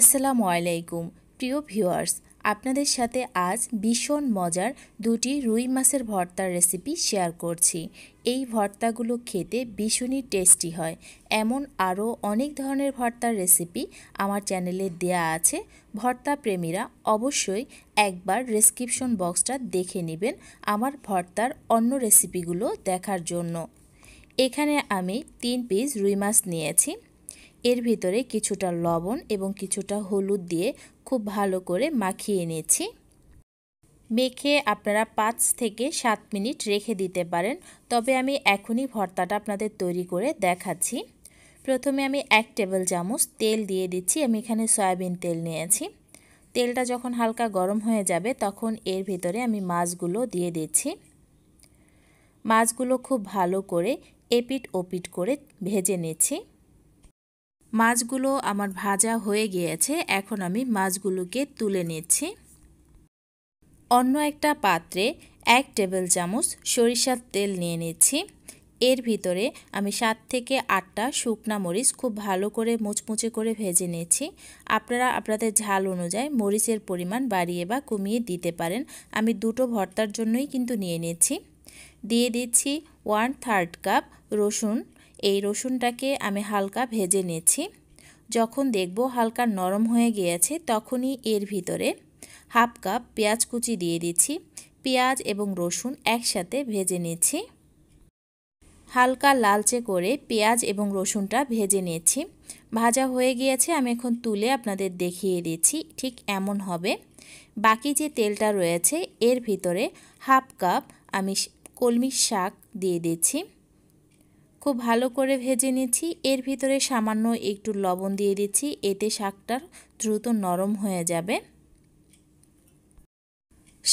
আসসালামু আলাইকুম প্রিয় ভিউয়ার্স আপনাদের সাথে আজ ভীষণ মজার দুটি রুই মাছের ভর্তার রেসিপি শেয়ার করছি এই ভর্তাগুলো খেতে ভীষণই টেস্টি হয় এমন আরও অনেক ধরনের ভর্তার রেসিপি আমার চ্যানেলে দেয়া আছে ভর্তা প্রেমীরা অবশ্যই একবার ডেসক্রিপশন বক্সটা দেখে নেবেন আমার ভর্তার অন্য রেসিপিগুলো দেখার জন্য এখানে আমি তিন পিস রুই মাছ নিয়েছি এর ভিতরে কিছুটা লবণ এবং কিছুটা হলুদ দিয়ে খুব ভালো করে মাখিয়ে নিয়েছি মেখে আপনারা পাঁচ থেকে সাত মিনিট রেখে দিতে পারেন তবে আমি এখনই ভর্তাটা আপনাদের তৈরি করে দেখাচ্ছি প্রথমে আমি এক টেবিল চামচ তেল দিয়ে দিচ্ছি আমি এখানে সয়াবিন তেল নিয়েছি তেলটা যখন হালকা গরম হয়ে যাবে তখন এর ভিতরে আমি মাছগুলো দিয়ে দিচ্ছি মাছগুলো খুব ভালো করে এপিট ওপিট করে ভেজে নিচ্ছি মাছগুলো আমার ভাজা হয়ে গিয়েছে এখন আমি মাছগুলোকে তুলে নিচ্ছি অন্য একটা পাত্রে এক টেবিল চামচ সরিষার তেল নিয়ে নিচ্ছি এর ভিতরে আমি সাত থেকে আটটা শুকনা মরিচ খুব ভালো করে মুচমুচে করে ভেজে নিয়েছি আপনারা আপনাদের ঝাল অনুযায়ী মরিচের পরিমাণ বাড়িয়ে বা কমিয়ে দিতে পারেন আমি দুটো ভর্তার জন্যই কিন্তু নিয়ে নিয়েছি দিয়ে দিচ্ছি ওয়ান থার্ড কাপ রসুন এই রসুনটাকে আমি হালকা ভেজে নেছি যখন দেখব হালকা নরম হয়ে গিয়েছে তখনই এর ভিতরে হাফ কাপ পেঁয়াজ কুচি দিয়ে দিচ্ছি পেঁয়াজ এবং রসুন একসাথে ভেজে নেছি হালকা লালচে করে পেঁয়াজ এবং রসুনটা ভেজে নিয়েছি ভাজা হয়ে গিয়েছে আমি এখন তুলে আপনাদের দেখিয়ে দিচ্ছি ঠিক এমন হবে বাকি যে তেলটা রয়েছে এর ভিতরে হাফ কাপ আমি কলমি শাক দিয়ে দিচ্ছি খুব ভালো করে ভেজে নিচ্ছি এর ভিতরে সামান্য একটু লবণ দিয়ে দিচ্ছি এতে শাকটার দ্রুত নরম হয়ে যাবে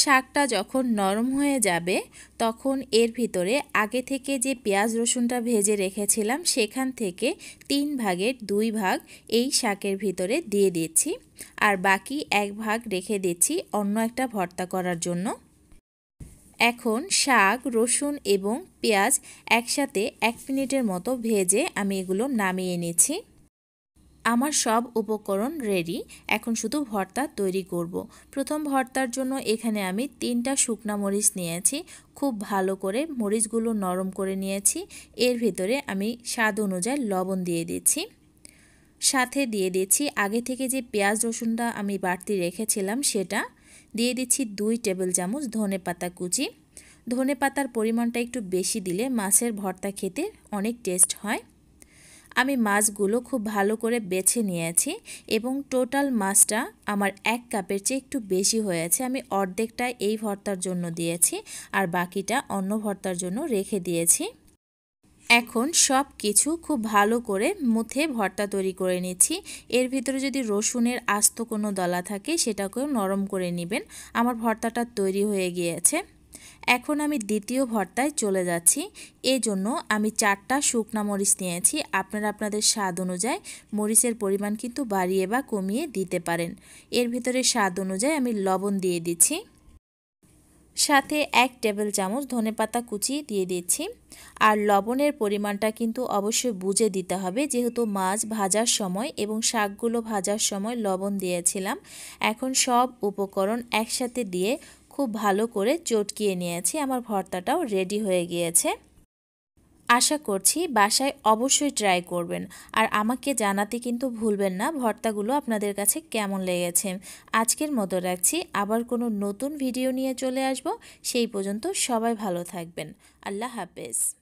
শাকটা যখন নরম হয়ে যাবে তখন এর ভিতরে আগে থেকে যে পেঁয়াজ রসুনটা ভেজে রেখেছিলাম সেখান থেকে তিন ভাগের দুই ভাগ এই শাকের ভিতরে দিয়ে দিচ্ছি আর বাকি এক ভাগ রেখে দিচ্ছি অন্য একটা ভর্তা করার জন্য এখন শাক রসুন এবং পেঁয়াজ একসাথে এক মিনিটের মতো ভেজে আমি এগুলো নামিয়ে নিচ্ছি আমার সব উপকরণ রেডি এখন শুধু ভর্তা তৈরি করব। প্রথম ভর্তার জন্য এখানে আমি তিনটা শুকনা মরিচ নিয়েছি খুব ভালো করে মরিচগুলো নরম করে নিয়েছি এর ভিতরে আমি স্বাদ অনুযায়ী লবণ দিয়ে দিচ্ছি সাথে দিয়ে দিচ্ছি আগে থেকে যে পেঁয়াজ রসুনটা আমি বাড়তি রেখেছিলাম সেটা দিয়ে দিচ্ছি দুই টেবিল চামচ ধনে পাতা কুচি ধনে পাতার পরিমাণটা একটু বেশি দিলে মাছের ভর্তা খেতে অনেক টেস্ট হয় আমি মাছগুলো খুব ভালো করে বেছে নিয়েছি এবং টোটাল মাছটা আমার এক কাপের চেয়ে একটু বেশি হয়েছে আমি অর্ধেকটা এই ভর্তার জন্য দিয়েছি আর বাকিটা অন্য ভর্তার জন্য রেখে দিয়েছি এখন সব কিছু খুব ভালো করে মুথে ভর্তা তৈরি করে নিচ্ছি এর ভিতরে যদি রসুনের আস্ত কোনো দলা থাকে সেটাকেও নরম করে নেবেন আমার ভর্তাটা তৈরি হয়ে গিয়েছে এখন আমি দ্বিতীয় ভর্তায় চলে যাচ্ছি এজন্য আমি চারটা শুকনা মরিচ নিয়েছি আপনারা আপনাদের স্বাদ অনুযায়ী মরিচের পরিমাণ কিন্তু বাড়িয়ে বা কমিয়ে দিতে পারেন এর ভিতরে স্বাদ অনুযায়ী আমি লবণ দিয়ে দিচ্ছি সাথে এক টেবিল চামচ ধনেপাতা কুচি দিয়ে দিচ্ছি আর লবণের পরিমাণটা কিন্তু অবশ্যই বুঝে দিতে হবে যেহেতু মাছ ভাজার সময় এবং শাকগুলো ভাজার সময় লবণ দিয়েছিলাম এখন সব উপকরণ একসাথে দিয়ে খুব ভালো করে চটকিয়ে নিয়েছি আমার ভর্তাটাও রেডি হয়ে গিয়েছে আশা করছি বাসায় অবশ্যই ট্রাই করবেন আর আমাকে জানাতে কিন্তু ভুলবেন না ভর্তাগুলো আপনাদের কাছে কেমন লেগেছে আজকের মতো রাখছি আবার কোনো নতুন ভিডিও নিয়ে চলে আসব সেই পর্যন্ত সবাই ভালো থাকবেন আল্লাহ হাফেজ